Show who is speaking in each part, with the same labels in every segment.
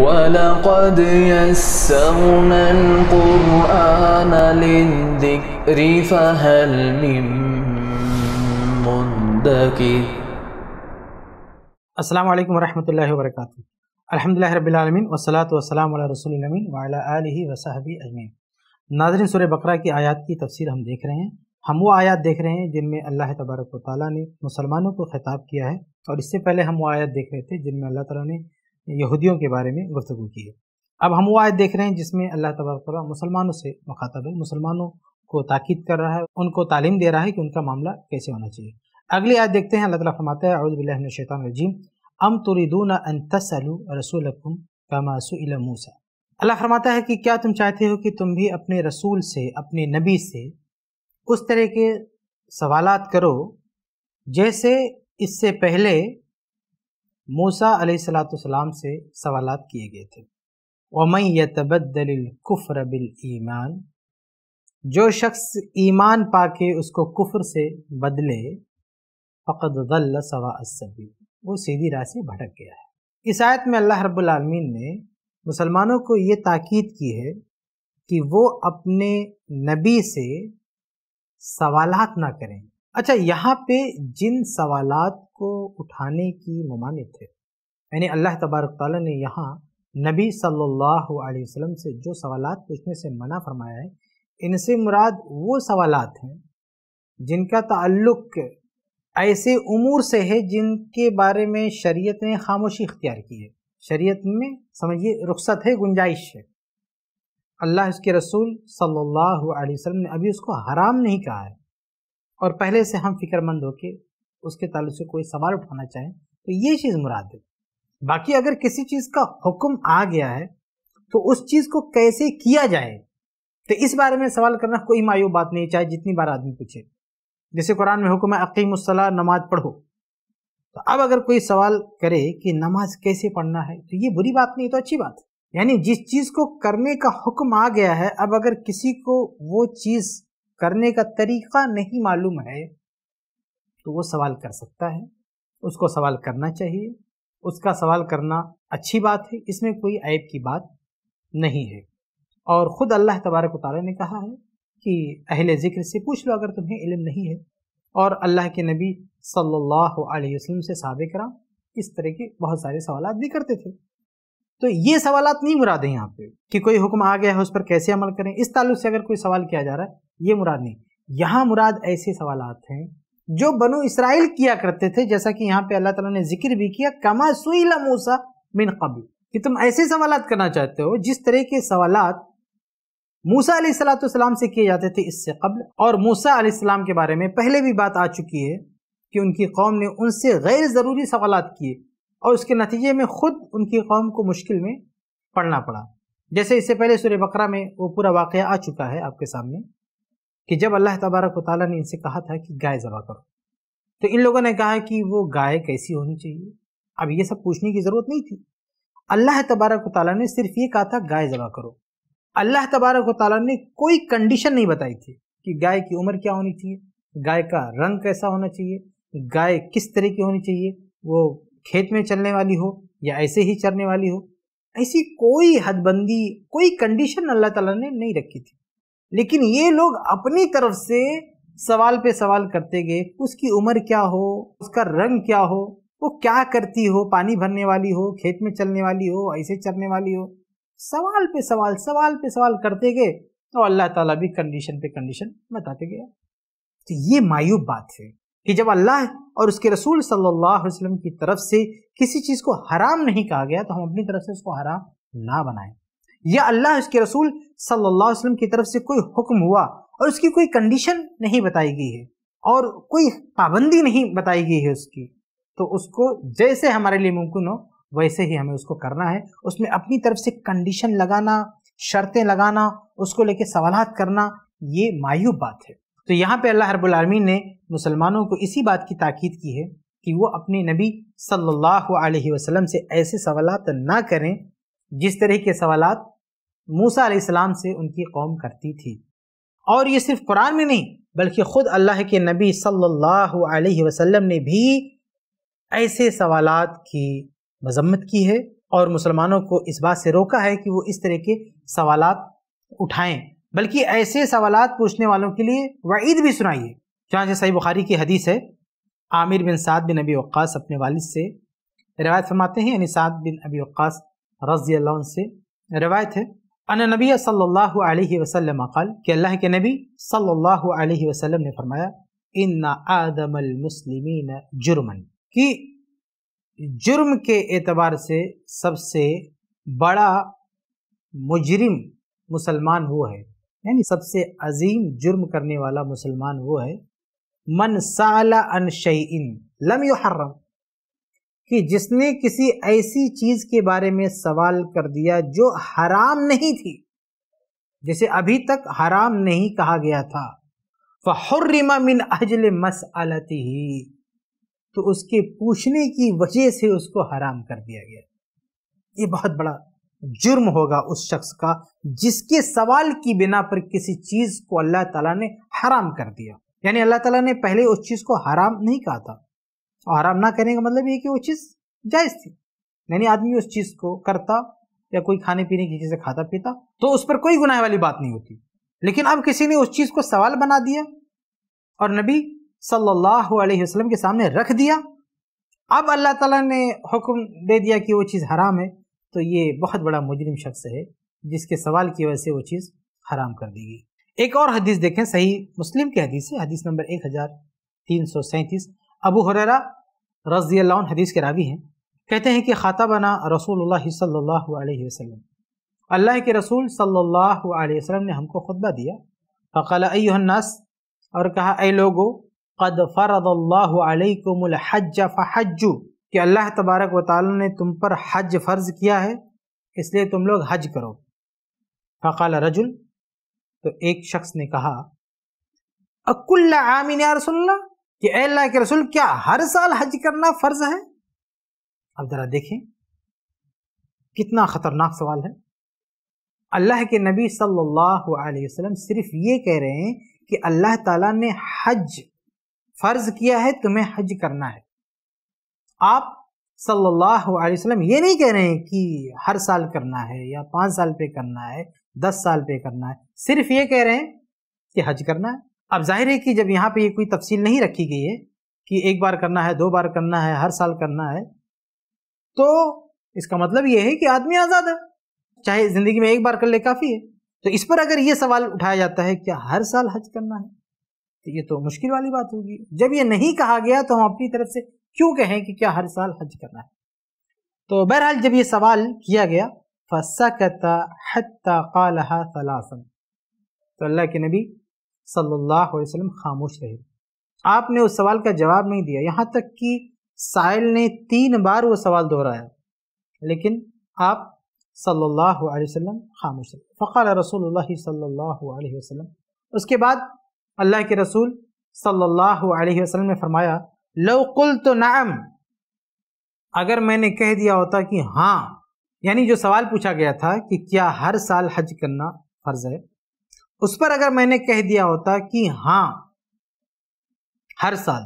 Speaker 1: ولقد يسرنا القرآن للذكر فهل من منذكر السلام عليكم ورحمة الله وبركاته الحمد لله رب العالمين والصلاة والسلام على رسول الأمين وعلى آله وصحبه أجمعين ناظرین سورہ بقرہ کی آیات کی تفسیر ہم دیکھ رہے ہیں ہم وہ آیات دیکھ رہے ہیں جن میں اللہ تبارک و अल्लाह نے مسلمانوں کو خطاب کیا ہے اور اس سے پہلے ہم وہ آیات دیکھ رہے تھے جن میں اللہ ताला نے यहूदियों के बारे में गुफ्तु की है अब हम वो आयत देख रहे हैं जिसमें अल्लाह तबारा मुसलमानों से मुखातब है मुसलमानों को ताक़द कर रहा है उनको तालीम दे रहा है कि उनका मामला कैसे होना चाहिए अगली आयत देखते हैं अल्लाह तरमाते हैं है रजीम अम तुरिदून तसलू रसूल कमासुल अल्लाह फरमाता है कि क्या तुम चाहते हो कि तुम भी अपने रसूल से अपने नबी से उस तरह के सवालात करो जैसे इससे पहले मूसा अलैहिस्सलाम से सवाल किए गए थे वमई यबदलकुफ़र बिल ईमान जो शख्स ईमान पाके उसको कुफ्र से बदले फ़कद गल सवासबी वो सीधी राह से भटक गया है इस आयत में अल्लाह रब्लमीन ने मुसलमानों को ये ताकीद की है कि वो अपने नबी से सवालात ना करें अच्छा यहाँ पे जिन सवालात को उठाने की ममानित है यानी अल्लाह तबारक ताली ने यहाँ नबी सल्लल्लाहु अलैहि वसल्लम से जो सवालात पूछने से मना फरमाया है इनसे मुराद वो सवालात हैं जिनका ताल्लुक ऐसे उमूर से है जिनके बारे में शरीयत ने खामोशी इख्तियार की है शरीयत में समझिए रुख्सत है गुंजाइश है अल्लाह उसके रसूल सल्लल्लाहु अलैहि वसल्लम ने अभी उसको हराम नहीं कहा है और पहले से हम फिक्रमंद होकर उसके ताल्लुक से कोई सवाल उठाना चाहे तो ये चीज़ मुराद है बाकी अगर किसी चीज़ का हुक्म आ गया है तो उस चीज़ को कैसे किया जाए तो इस बारे में सवाल करना कोई मायूब बात नहीं चाहे जितनी बार आदमी पूछे जैसे कुरान में हुक्म है अकीम अकीमसला नमाज पढ़ो तो अब अगर कोई सवाल करे कि नमाज कैसे पढ़ना है तो ये बुरी बात नहीं तो अच्छी बात यानी जिस चीज़ को करने का हुक्म आ गया है अब अगर किसी को वो चीज़ करने का तरीका नहीं मालूम है तो वो सवाल कर सकता है उसको सवाल करना चाहिए उसका सवाल करना अच्छी बात है इसमें कोई ऐब की बात नहीं है और ख़ुद अल्लाह तबारक तारा ने कहा है कि अहले ज़िक्र से पूछ लो अगर तुम्हें इलम नहीं है और अल्लाह के नबी सल्लल्लाहु अलैहि वसल्लम से सहाबे करा इस तरह के बहुत सारे सवाल भी करते थे तो ये सवाल नहीं मुराद हैं यहाँ पे कि कोई हुक्म आ गया है उस पर कैसे अमल करें इस ताल्लुक से अगर कोई सवाल किया जा रहा है ये मुराद नहीं यहाँ मुराद ऐसे सवाल हैं जो बनु इसराइल किया करते थे जैसा कि यहाँ पे अल्लाह ताला ने जिक्र भी किया कमा सुईला मूसा मिन कबल कि तुम ऐसे सवाल करना चाहते हो जिस तरह के सवाल मूसा सलाम से किए जाते थे इससे कबल और मूसा सलाम के बारे में पहले भी बात आ चुकी है कि उनकी कौम ने उनसे गैर ज़रूरी सवाल किए और उसके नतीजे में ख़ुद उनकी कौम को मुश्किल में पड़ना पड़ा जैसे इससे पहले सूर्य बकरा में वो पूरा वाक़ आ चुका है आपके सामने कि जब अल्लाह तबारक वाली ने इनसे कहा था कि गाय ज़बा करो तो इन लोगों ने कहा कि वो गाय कैसी होनी चाहिए अब ये सब पूछने की ज़रूरत नहीं थी अल्लाह तबारक ताली ने सिर्फ ये कहा था गाय ज़बा करो अल्लाह तबारक ताली ने कोई कंडीशन नहीं बताई थी कि गाय की उम्र क्या होनी चाहिए गाय का रंग कैसा होना चाहिए गाय किस तरह की होनी चाहिए वो खेत में चलने वाली हो या ऐसे ही चलने वाली हो ऐसी कोई हदबंदी कोई कंडीशन अल्लाह ताला ने नहीं रखी थी लेकिन ये लोग अपनी तरफ से सवाल पे सवाल करते गए उसकी उम्र क्या हो उसका रंग क्या हो वो क्या करती हो पानी भरने वाली हो खेत में चलने वाली हो ऐसे चलने वाली हो सवाल पे सवाल सवाल पे सवाल करते गए तो अल्लाह ताला भी कंडीशन पे कंडीशन बताते गया तो ये मायूब बात है कि जब अल्लाह और उसके रसूल सल्लल्लाहु अलैहि वसल्लम की तरफ से किसी चीज़ को हराम नहीं कहा गया तो हम अपनी तरफ से उसको हराम ना बनाएं या अल्लाह उसके रसूल सल्लल्लाहु अलैहि वसल्लम की तरफ से कोई हुक्म हुआ और उसकी कोई कंडीशन नहीं बताई गई है और कोई पाबंदी नहीं बताई गई है उसकी तो उसको जैसे हमारे लिए मुमकिन हो वैसे ही हमें उसको करना है उसमें अपनी तरफ से कंडीशन लगाना शर्तें लगाना उसको लेके सवाल करना ये मायूब बात है तो यहाँ पे अल्लाह रबालमीन ने मुसलमानों को इसी बात की ताकीद की है कि वो अपने नबी सल्लल्लाहु अलैहि वसल्लम से ऐसे सवाल ना करें जिस तरह के सवालत मूसा सलाम से उनकी कौम करती थी और ये सिर्फ कुरान में नहीं बल्कि ख़ुद अल्लाह के नबी सल्लल्लाहु अलैहि वसल्लम ने भी ऐसे सवालात की मजम्मत की है और मुसलमानों को इस बात से रोका है कि वो इस तरह के सवालात उठाएं बल्कि ऐसे सवालात पूछने वालों के लिए वईद भी सुनाइए जहाँ सही बुखारी की हदीस है आमिर बिन साद बिन अबी वक्स अपने वालिद से रिवायत फरमाते हैं यानी साद बिन अबी वक्स रजी से रिवायत है અને નબીય સલ્લલ્લાહુ અલયહી વસલ્લમ કાલ કે અલ્લાહ કે નબી સલ્લલ્લાહુ અલયહી વસલ્લમ ને ફરમાયા ઇন্না આદમ અલ મુસ્લમીન જરમન કે જરમ કે ઇતબાર સે સબસે બડા મુજરીમ મુસ્લમાન હો હૈયાની સબસે અઝીમ જરમ કરને વાલા મુસ્લમાન વો હૈ મન સાલા અન શયઇન લમ યહરમ कि जिसने किसी ऐसी चीज के बारे में सवाल कर दिया जो हराम नहीं थी जिसे अभी तक हराम नहीं कहा गया था फहर्रिमा मिन अजल मसअलती ही तो उसके पूछने की वजह से उसको हराम कर दिया गया ये बहुत बड़ा जुर्म होगा उस शख्स का जिसके सवाल की बिना पर किसी चीज़ को अल्लाह ताला ने हराम कर दिया यानी अल्लाह ताला ने पहले उस चीज़ को हराम नहीं कहा था आराम ना करने का मतलब ये कि वो चीज़ जायज़ थी यानी आदमी उस चीज़ को करता या कोई खाने पीने की चीज़ें खाता पीता तो उस पर कोई गुनाह वाली बात नहीं होती लेकिन अब किसी ने उस चीज़ को सवाल बना दिया और नबी सल्लल्लाहु अलैहि वसल्लम के सामने रख दिया अब अल्लाह ताला ने हुक्म दे दिया कि वो चीज़ हराम है तो ये बहुत बड़ा मुजरिम शख्स है जिसके सवाल की वजह से वो चीज़ हराम कर दी गई एक और हदीस देखें सही मुस्लिम की हदीस है हदीस नंबर एक हज़ार तीन सौ सैंतीस अबू हुररा रजी अल्लाह हदीस के रावी हैं कहते हैं कि ख़ाता बना रसूल सल्ला वसम अल्लाह के रसूल सल्लल्लाहु अलैहि वसल्लम ने हमको खुतबा दिया फ़कल अयन्नास और कहा ऐ लोगो कद फ़रदल्लाकुमहज फ़हजू कि अल्लाह तबारक व ताली ने तुम पर हज फ़र्ज़ किया है इसलिए तुम लोग हज करो फ़काल रजुल तो एक शख्स ने कहा अकुल्ला आमिन रसोल्ला कि अल्लाह के रसूल क्या हर साल हज करना फ़र्ज है अब ज़रा देखें कितना ख़तरनाक सवाल है अल्लाह के नबी सल्लल्लाहु अलैहि वसल्लम सिर्फ ये कह रहे हैं कि अल्लाह ताला ने हज फ़र्ज़ किया है तुम्हें हज करना है आप सल्लल्लाहु अलैहि वसल्लम ये नहीं कह रहे हैं कि हर साल करना है या पाँच साल पे करना है दस साल पे करना है सिर्फ ये कह रहे हैं कि हज करना है अब जाहिर है कि जब यहाँ पे ये कोई तफसील नहीं रखी गई है कि एक बार करना है दो बार करना है हर साल करना है तो इसका मतलब ये है कि आदमी आज़ाद है चाहे ज़िंदगी में एक बार कर ले काफ़ी है तो इस पर अगर ये सवाल उठाया जाता है क्या हर साल हज करना है तो ये तो मुश्किल वाली बात होगी जब ये नहीं कहा गया तो हम अपनी तरफ से क्यों कहें कि क्या हर साल हज करना है तो बहरहाल जब ये सवाल किया गया फसा हत्ता कालहा सलासन तो अल्लाह के नबी सल्लल्लाहु अलैहि वसल्लम खामोश रहे आपने उस सवाल का जवाब नहीं दिया यहाँ तक कि साइल ने तीन बार वो सवाल दोहराया लेकिन आप सल्लल्लाहु अलैहि वसल्लम खामोश रहे फ़क़ार रसूल सल्लल्लाहु अलैहि वसल्लम उसके बाद अल्लाह के रसूल सल्लल्लाहु अलैहि वसल्लम ने फरमाया लो कुल तो नाम अगर मैंने कह दिया होता कि हाँ यानी जो सवाल पूछा गया था कि क्या हर साल हज करना फ़र्ज़ है उस पर अगर मैंने कह दिया होता कि हाँ हर साल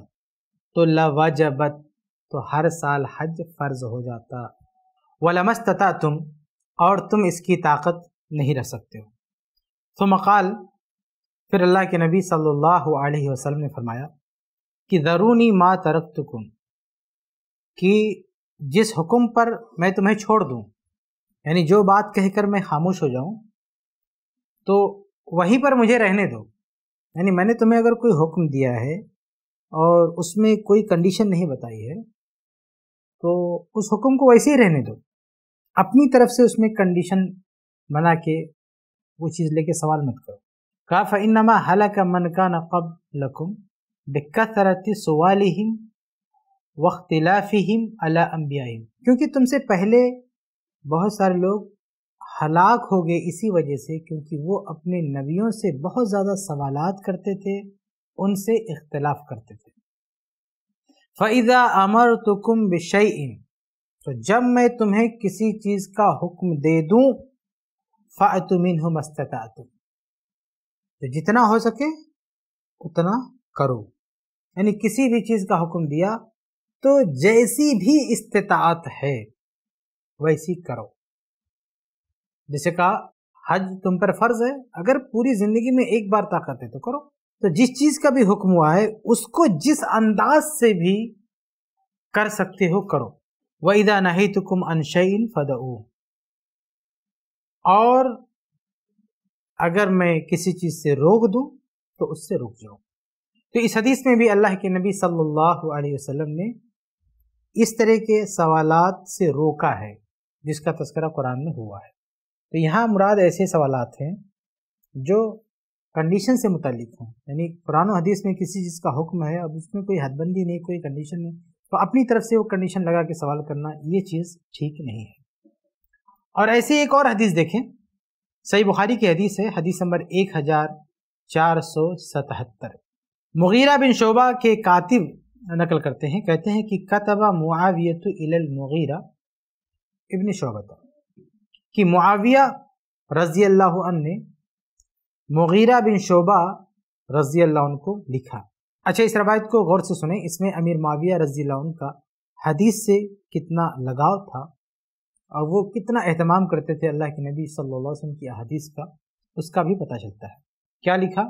Speaker 1: तो लवाजबत तो हर साल हज फर्ज हो जाता वलमस्तता तुम और तुम इसकी ताकत नहीं रख सकते हो तो मकाल फिर अल्लाह के नबी सल्लल्लाहु अलैहि वसल्लम ने फरमाया कि ज़रूनी माँ तरक्तुकुम कि जिस हुक्म पर मैं तुम्हें छोड़ दूँ यानी जो बात कहकर मैं खामोश हो जाऊँ तो वहीं पर मुझे रहने दो यानी मैंने तुम्हें अगर कोई हुक्म दिया है और उसमें कोई कंडीशन नहीं बताई है तो उस हुक्म को वैसे ही रहने दो अपनी तरफ से उसमें कंडीशन बना के वो चीज़ लेके सवाल मत करो का नमा हला का मन का नकब लकुम तरती सवाल हिम हिम अला अम्बिया क्योंकि तुमसे पहले बहुत सारे लोग हलाक हो गए इसी वजह से क्योंकि वो अपने नबियों से बहुत ज़्यादा सवाल करते थे उनसे इख्तलाफ करते थे फ़ैज़ा अमर तो कुम बिशन तो जब मैं तुम्हें किसी चीज़ का हुक्म दे दूँ फ़ातमिन मस्तता तुम तो जितना हो सके उतना करो यानी किसी भी चीज़ का हुक्म दिया तो जैसी भी इस्तात है वैसी करो जिसे कहा हज तुम पर फर्ज है अगर पूरी जिंदगी में एक बार ताकत है तो करो तो जिस चीज का भी हुक्म हुआ है उसको जिस अंदाज से भी कर सकते हो करो वैदा नहीं तो कुम अनशन फद और अगर मैं किसी चीज़ से रोक दू तो उससे रुक जाओ तो इस हदीस में भी अल्लाह के नबी सल्लल्लाहु अलैहि वसल्लम ने इस तरह के सवालात से रोका है जिसका तस्करा कुरान में हुआ है तो यहाँ मुराद ऐसे सवाल हैं जो कंडीशन से मुतलिक हों यानी कुरान हदीस में किसी चीज़ का हुक्म है अब उसमें कोई हदबंदी नहीं कोई कंडीशन नहीं तो अपनी तरफ से वो कंडीशन लगा के सवाल करना ये चीज़ ठीक नहीं है और ऐसे एक और हदीस देखें सही बुखारी की हदीस है हदीस नंबर एक हज़ार चार सौ सतहत्तर मुगीरा बिन शोबा के कातिब नकल करते हैं कहते हैं कि कतबा मुआवियत मुगीरा इबन शोबता कि मुआविया रज़ी अल्लाह ने मुगीरा बिन शोबा रज़ी अल्लाह को लिखा अच्छा इस रवायत को गौर से सुने इसमें अमीर माविया रज़ी अल्लाह का हदीस से कितना लगाव था और वो कितना अहतमाम करते थे अल्लाह के नबी सल्लल्लाहु अलैहि वसल्लम की अहदीस का उसका भी पता चलता है क्या लिखा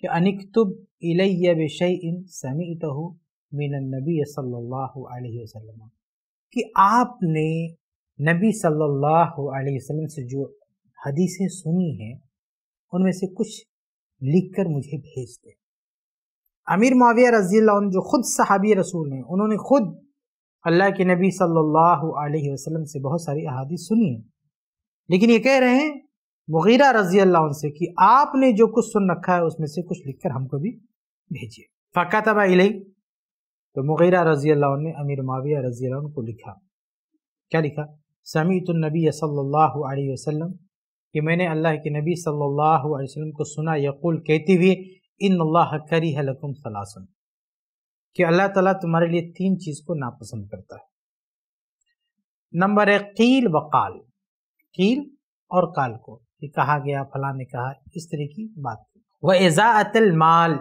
Speaker 1: कि अनिकतुब इलैया बिशैइन समीतहु समीत सल्लल्लाहु अलैहि वसल्लम कि आपने नबी सल्लल्लाहु अलैहि वसल्लम से जो हदीसें सुनी हैं उनमें से कुछ लिख कर मुझे भेज दें अमीर माविया रजी जो ख़ुद सहाबी रसूल हैं उन्होंने ख़ुद अल्लाह के नबी सल्लल्लाहु अलैहि वसल्लम से बहुत सारी अहादीस सुनी हैं लेकिन ये कह रहे हैं मुगीरा रजी अल्लाह से कि आपने जो कुछ सुन रखा है उसमें से कुछ लिखकर हमको भी भेजिए फ़ाका तबा इलई तो मुगीरा रजी अल्लाह ने अमीर माविया रजी को लिखा क्या लिखा समीतुलनबी सल्लल्लाहु अलैहि वसल्लम कि मैंने अल्लाह के नबी सल्लल्लाहु अलैहि वसल्लम को सुना यकुल कहती हुई इन अल्लाह करी लकुम सलासन कि अल्लाह ताला तुम्हारे लिए तीन चीज़ को नापसंद करता है नंबर एक कील वकाल कील और काल को कि कहा गया फला ने कहा इस तरह की बात की वह एजातल माल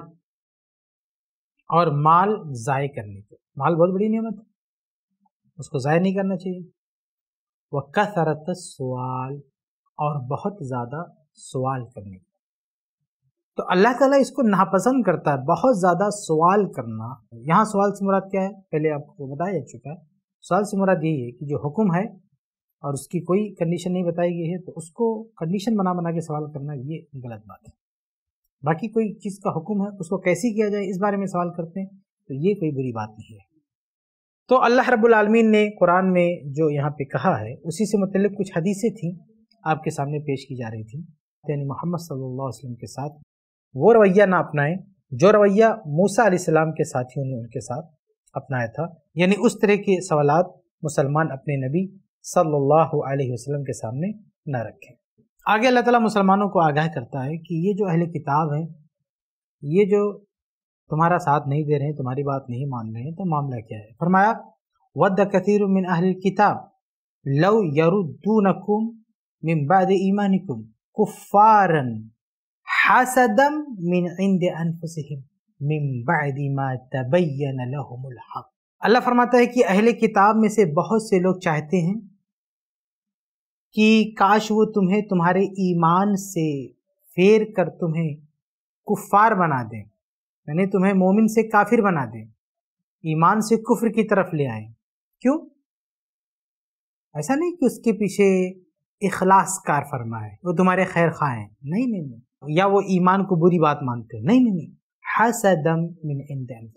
Speaker 1: और माल ज़ाय करने को माल बहुत बड़ी नियमत है उसको ज़ाय नहीं करना चाहिए व कसरत सवाल और बहुत ज़्यादा सवाल करने का तो अल्लाह ताला इसको नापसंद करता है बहुत ज़्यादा सवाल करना यहाँ सवाल से मुराद क्या है पहले आपको बताया जा चुका है सवाल से मुराद यही है कि जो हुक्म है और उसकी कोई कंडीशन नहीं बताई गई है तो उसको कंडीशन बना बना के सवाल करना ये गलत बात है बाकी कोई चीज़ का हुक्म है उसको कैसे किया जाए इस बारे में सवाल करते हैं तो ये कोई बुरी बात नहीं है तो अल्लाह आलमीन ने कुरान में जो यहाँ पे कहा है उसी से मतलब कुछ हदीसें थी आपके सामने पेश की जा रही थी यानी मोहम्मद सल्लल्लाहु अलैहि वसल्लम के साथ वो रवैया ना अपनाएं जो रवैया मूसा सलाम के साथियों ने उनके साथ अपनाया था यानी उस तरह के सवाल मुसलमान अपने नबी सल्लल्लाहु अलैहि वसल्लम के सामने ना रखें आगे अल्लाह ताला मुसलमानों को आगाह करता है कि ये जो अहल किताब हैं ये जो तुम्हारा साथ नहीं दे रहे हैं तुम्हारी बात नहीं मान रहे हैं तो मामला क्या है फरमाया वद कथीर मिन अहल किताब लव यरुद्दूनकुम मिन बाद ईमानिकुम कुफारन हसदम मिन इंद अनफुसिहिम मिन बाद मा तबयन लहुमुल हक अल्लाह फरमाता है कि अहले किताब में से बहुत से लोग चाहते हैं कि काश वो तुम्हें तुम्हारे ईमान से फेर कर तुम्हें कुफार बना दें यानी तुम्हें मोमिन से काफिर बना दें ईमान से कुफर की तरफ ले आए क्यों ऐसा नहीं कि उसके पीछे इखलास कार फरमा है वो तुम्हारे खैर खाए नहीं नहीं नहीं या वो ईमान को बुरी बात मानते हैं नहीं नहीं हसदम मिन इंदम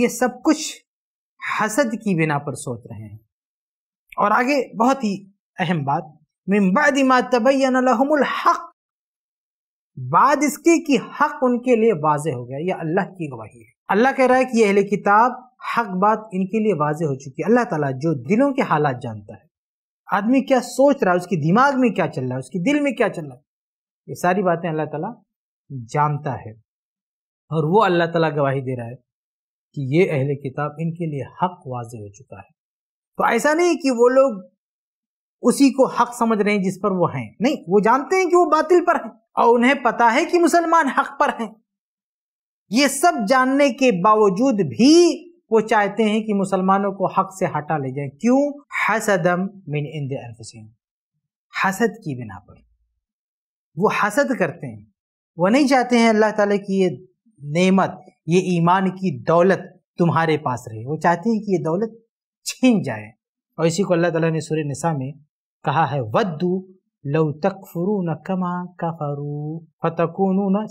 Speaker 1: ये सब कुछ हसद की बिना पर सोच रहे हैं और आगे बहुत ही अहम बात मिम्बाद तबैन हक बाद इसके कि हक उनके लिए वाज हो गया यह अल्लाह की गवाही है अल्लाह कह रहा है कि यह अहले किताब हक बात इनके लिए वाज हो चुकी है अल्लाह ताला जो दिलों के हालात जानता है आदमी क्या सोच रहा है उसके दिमाग में क्या चल रहा है उसके दिल में क्या चल रहा है ये सारी बातें अल्लाह ताला जानता है और वो अल्लाह ताला गवाही दे रहा है कि ये अहले किताब इनके लिए हक वाज हो चुका है तो ऐसा नहीं कि वो लोग उसी को हक समझ रहे हैं जिस पर वो हैं नहीं वो जानते हैं कि वो बातिल पर हैं और उन्हें पता है कि मुसलमान हक पर हैं ये सब जानने के बावजूद भी वो चाहते हैं कि मुसलमानों को हक से हटा ले जाए क्यों हसदम मिन इंद अनफसिन हसद की बिना पर वो हसद करते हैं वो नहीं चाहते हैं अल्लाह ताला की ये नेमत ये ईमान की दौलत तुम्हारे पास रहे वो चाहते हैं कि ये दौलत छीन जाए और इसी को अल्लाह ताला ने सूर्य निसा में कहा है वद्दू लव तकफरू न कमा कफरू फतकून न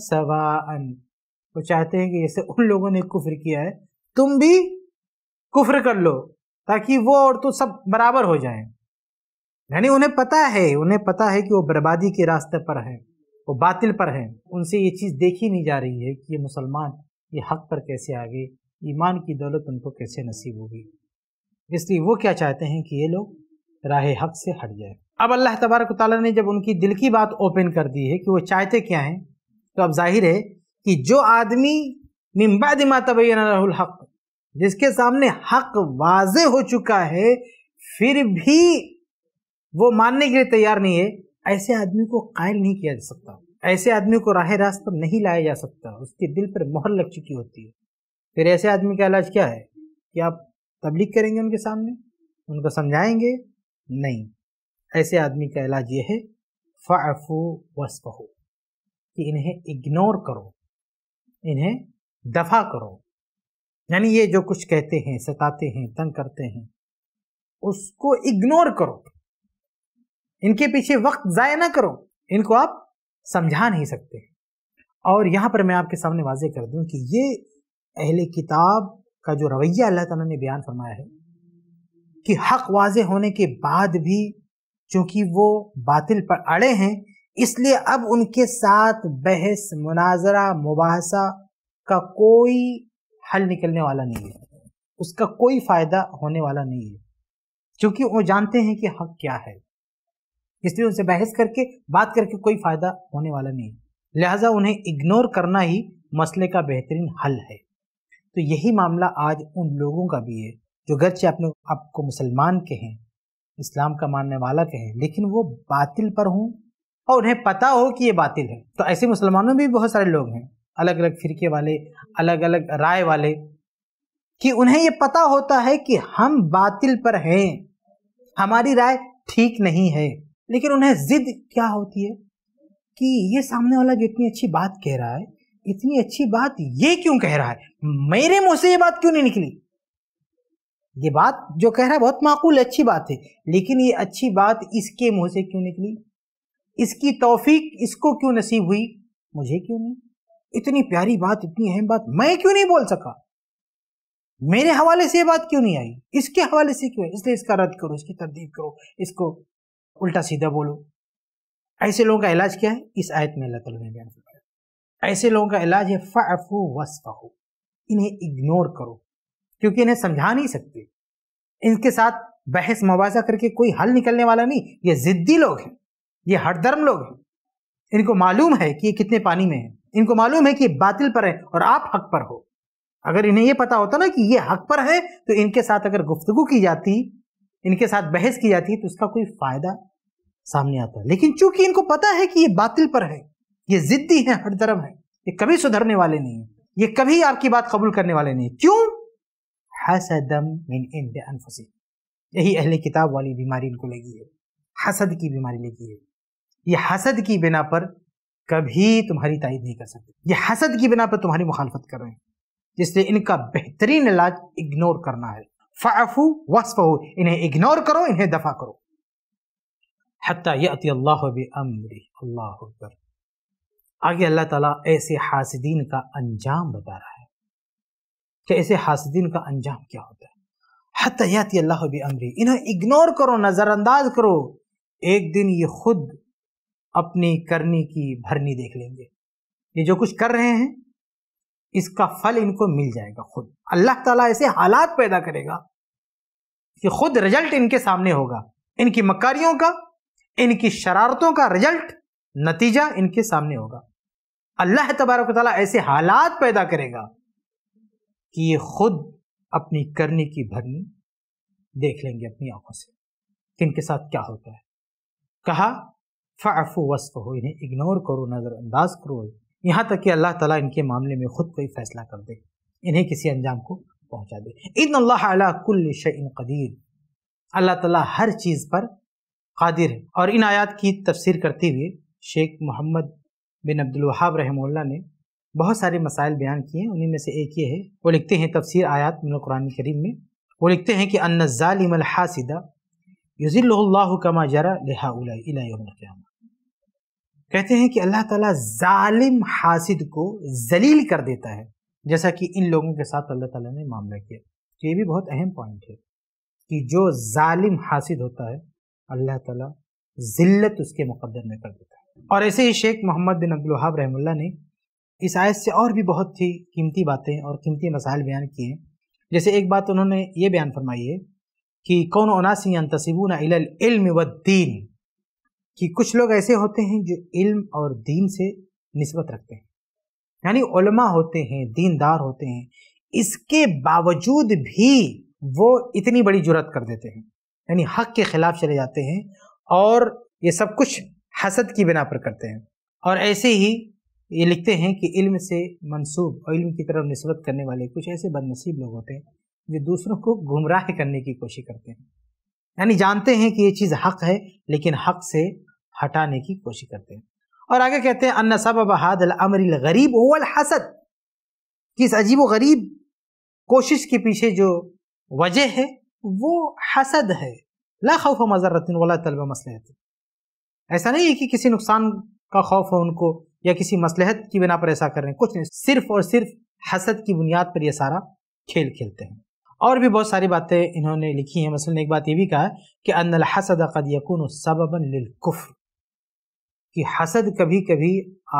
Speaker 1: अन वो चाहते हैं कि जैसे उन लोगों ने कुफ्र किया है तुम भी कुफ्र कर लो ताकि वो और तो सब बराबर हो जाएं यानी उन्हें पता है उन्हें पता है कि वो बर्बादी के रास्ते पर हैं वो बातिल पर हैं उनसे ये चीज़ देखी नहीं जा रही है कि ये मुसलमान ये हक पर कैसे आ गए ईमान की दौलत उनको कैसे नसीब होगी इसलिए वो क्या चाहते हैं कि ये लोग राह हक से हट जाए अब अल्लाह तबारक ताली ने जब उनकी दिल की बात ओपन कर दी है कि वो चाहते क्या हैं तो अब जाहिर है कि जो आदमी दिमा मातबैन हक जिसके सामने हक वाज हो चुका है फिर भी वो मानने के लिए तैयार नहीं है ऐसे आदमी को कायल नहीं किया जा सकता ऐसे आदमी को राह रास्त पर नहीं लाया जा सकता उसके दिल पर मोहर लग चुकी होती है फिर ऐसे आदमी का इलाज क्या है कि आप तबलीग करेंगे उनके सामने उनको समझाएंगे नहीं ऐसे आदमी का इलाज यह है फ़ाफ़ू वसफ़ू कि इन्हें इग्नोर करो इन्हें दफा करो यानी ये जो कुछ कहते हैं सताते हैं तंग करते हैं उसको इग्नोर करो इनके पीछे वक्त ज़ाय ना करो इनको आप समझा नहीं सकते और यहाँ पर मैं आपके सामने वाजे कर दूँ कि ये अहले किताब का जो रवैया अल्लाह ताला ने बयान फरमाया है कि हक वाज होने के बाद भी चूंकि वो बातिल पर अड़े हैं इसलिए अब उनके साथ बहस मुनाजरा मुबासा का कोई हल निकलने वाला नहीं है उसका कोई फ़ायदा होने वाला नहीं है क्योंकि वो जानते हैं कि हक क्या है इसलिए उनसे बहस करके बात करके कोई फ़ायदा होने वाला नहीं लिहाजा उन्हें इग्नोर करना ही मसले का बेहतरीन हल है तो यही मामला आज उन लोगों का भी है जो गर्चे अपने आपको मुसलमान कहें इस्लाम का मानने वाला कहें लेकिन वो बातिल पर हों और उन्हें पता हो कि ये बातिल है तो ऐसे मुसलमानों में भी बहुत सारे लोग हैं अलग अलग फिरके वाले अलग अलग राय वाले कि उन्हें ये पता होता है कि हम बातिल पर हैं हमारी राय ठीक नहीं है लेकिन उन्हें जिद क्या होती है कि ये सामने वाला जो इतनी अच्छी बात कह रहा है इतनी अच्छी बात ये क्यों कह रहा है मेरे मुंह से ये बात क्यों नहीं निकली ये बात जो कह रहा है बहुत माकूल अच्छी बात है लेकिन ये अच्छी बात इसके मुंह से क्यों निकली इसकी तौफीक इसको क्यों नसीब हुई मुझे क्यों नहीं इतनी प्यारी बात इतनी अहम बात मैं क्यों नहीं बोल सका मेरे हवाले से ये बात क्यों नहीं आई इसके हवाले से क्यों इसलिए इसका रद्द करो इसकी तरदीद करो इसको उल्टा सीधा बोलो ऐसे लोगों का इलाज क्या है इस आयत में अल्लाह तला ने बयान फरमाया ऐसे लोगों का इलाज है फ़ाफ़ू वसफ़ू इन्हें इग्नोर करो क्योंकि इन्हें समझा नहीं सकते इनके साथ बहस मुबासा करके कोई हल निकलने वाला नहीं ये ज़िद्दी लोग हैं ये हरदर्म लोग हैं इनको मालूम है कि ये कितने पानी में है इनको मालूम है कि ये बातिल पर है और आप हक पर हो अगर इन्हें यह पता होता ना कि ये हक पर है तो इनके साथ अगर गुफ्तगु की जाती इनके साथ बहस की जाती तो उसका कोई फायदा सामने आता लेकिन चूंकि इनको पता है कि ये बातिल पर है ये जिद्दी है हर तरफ है ये कभी सुधरने वाले नहीं है ये कभी आपकी बात कबूल करने वाले नहीं क्यों हसदम मिन इन अनफसी यही अहले किताब वाली बीमारी इनको लगी है हसद की बीमारी लगी है ये हसद की बिना पर कभी तुम्हारी तायद नहीं कर सकते ये हसद की बिना पर तुम्हारी मुखालफत कर रहे हैं इसलिए इनका बेहतरीन इलाज इग्नोर करना है फ़ाफ़ू वसफ़ हो इन्हें इग्नोर करो इन्हें दफा करो हती अल्लाह अमरी अल्लाह आगे अल्लाह ताला ऐसे हासदीन का अंजाम बता रहा है कि ऐसे हासदीन का अंजाम क्या होता है हतयाती अल्लाह अमरी इन्हें इग्नोर करो नज़रअंदाज करो एक दिन ये खुद अपनी करनी की भरनी देख लेंगे ये जो कुछ कर रहे हैं इसका फल इनको मिल जाएगा खुद अल्लाह ताला ऐसे हालात पैदा करेगा कि खुद रिजल्ट इनके सामने होगा इनकी मकारियों का इनकी शरारतों का रिजल्ट नतीजा इनके सामने होगा अल्लाह तबारक ताली ऐसे हालात पैदा करेगा कि ये खुद अपनी करने की भरनी देख लेंगे अपनी आंखों से कि इनके साथ क्या होता है कहा फ़ाफ़ो वस्फ हो इन्हें इग्नोर करो नज़रअंदाज करो यहाँ तक कि अल्लाह ताला इनके मामले में ख़ुद कोई फ़ैसला कर दे इन्हें किसी अंजाम को पहुँचा दे इन अल्लाह कुल शन कदीर अल्लाह ताला हर चीज़ पर कादिर है और इन आयात की तफसीर करते हुए शेख मोहम्मद बिन अब्दुल वहाब रहमुल्ला ने बहुत सारे मसाइल बयान किए हैं उन्हीं में से एक ये है वो लिखते हैं तफसर आयात कुरान करीम में वो लिखते हैं कि अनज़ालिमलहासिदा युज़िल्लाह कमा जरा लिहा कहते हैं कि अल्लाह ताला जालिम हासिद को जलील कर देता है जैसा कि इन लोगों के साथ अल्लाह ताला ने मामला किया तो ये भी बहुत अहम पॉइंट है कि जो जालिम हासिद होता है अल्लाह ताला जिल्लत उसके मुकदर में कर देता है और ऐसे ही शेख मोहम्मद बिन अब्दुल्हाब रहमुल्ला ने इस आयत से और भी बहुत ही कीमती बातें और कीमती मसाइल बयान किए जैसे एक बात उन्होंने ये बयान फरमाई है कि कौन अनासी तसीबून इल्म व दीन कि कुछ लोग ऐसे होते हैं जो इल्म और दीन से नस्बत रखते हैं यानी उलमा होते हैं दीनदार होते हैं इसके बावजूद भी वो इतनी बड़ी जुरत कर देते हैं यानी हक के ख़िलाफ़ चले जाते हैं और ये सब कुछ हसद की बिना पर करते हैं और ऐसे ही ये लिखते हैं कि इल्म से मंसूब और इल्म की तरफ नस्बत करने वाले कुछ ऐसे बदनसीब लोग होते हैं जो दूसरों को गुमराह करने की कोशिश करते हैं यानी जानते हैं कि ये चीज़ हक है लेकिन हक से हटाने की कोशिश करते हैं और आगे कहते हैं अन्ना सब बहाद अमरिल गरीब ओवल हसद कि इस अजीब गरीब कोशिश के पीछे जो वजह है वो हसद है ला खौफ मजरतिन वाला तलबा मसलहत ऐसा नहीं है कि किसी नुकसान का खौफ हो उनको या किसी मसलहत की बिना पर ऐसा कर रहे हैं कुछ नहीं सिर्फ और सिर्फ हसद की बुनियाद पर यह सारा खेल खेलते हैं और भी बहुत सारी बातें इन्होंने लिखी हैं मसलन एक बात ये भी कहा है कि अनल हसद कद यकून सबबन लिलकुफ्र कि हसद कभी कभी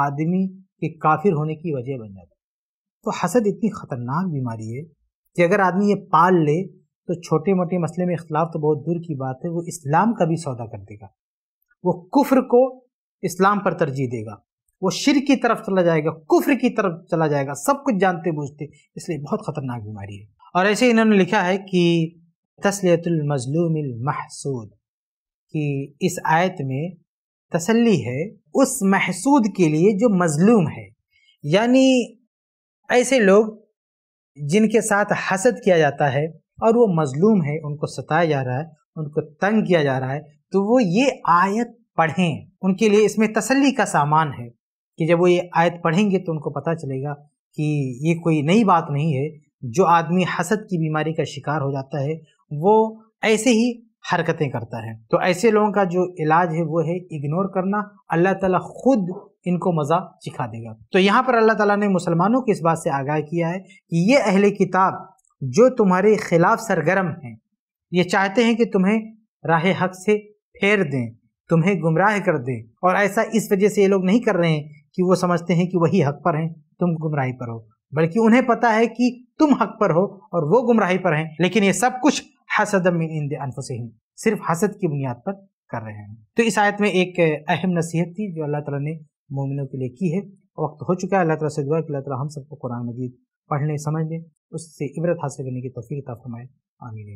Speaker 1: आदमी के काफिर होने की वजह बन जाता है तो हसद इतनी ख़तरनाक बीमारी है कि अगर आदमी ये पाल ले तो छोटे मोटे मसले में इख्तलाफ तो बहुत दूर की बात है वो इस्लाम का भी सौदा कर देगा वो कुफ्र को इस्लाम पर तरजीह देगा वो शिर की तरफ चला जाएगा कुफर की तरफ चला जाएगा सब कुछ जानते बूझते इसलिए बहुत खतरनाक बीमारी है और ऐसे इन्होंने लिखा है कि तसलियतमजलूम कि इस आयत में तसल्ली है उस महसूद के लिए जो मजलूम है यानी ऐसे लोग जिनके साथ हसद किया जाता है और वो मजलूम है उनको सताया जा रहा है उनको तंग किया जा रहा है तो वो ये आयत पढ़ें उनके लिए इसमें तसल्ली का सामान है कि जब वो ये आयत पढ़ेंगे तो उनको पता चलेगा कि ये कोई नई बात नहीं है जो आदमी हसद की बीमारी का शिकार हो जाता है वो ऐसे ही हरकतें करता है तो ऐसे लोगों का जो इलाज है वो है इग्नोर करना अल्लाह ताला खुद इनको मज़ा सिखा देगा तो यहाँ पर अल्लाह ताला ने मुसलमानों की इस बात से आगाह किया है कि ये अहले किताब जो तुम्हारे खिलाफ सरगर्म हैं ये चाहते हैं कि तुम्हें राह हक से फेर दें तुम्हें गुमराह कर दें और ऐसा इस वजह से ये लोग नहीं कर रहे हैं कि वो समझते हैं कि वही हक पर हैं तुम गुमराही पर हो बल्कि उन्हें पता है कि तुम हक पर हो और वो गुमराही पर हैं लेकिन ये सब कुछ हसद इन अनफसहीन सिर्फ हसद की बुनियाद पर कर रहे हैं तो इस आयत में एक अहम नसीहत थी जो अल्लाह ताला ने मोमिनों के लिए की है वक्त हो चुका है अल्लाह ताला से दुआ कि अल्लाह ताला हम सबको कुरान मजीद पढ़ने समझने उससे इबरत हासिल करने की तफीक फरमाए आमीन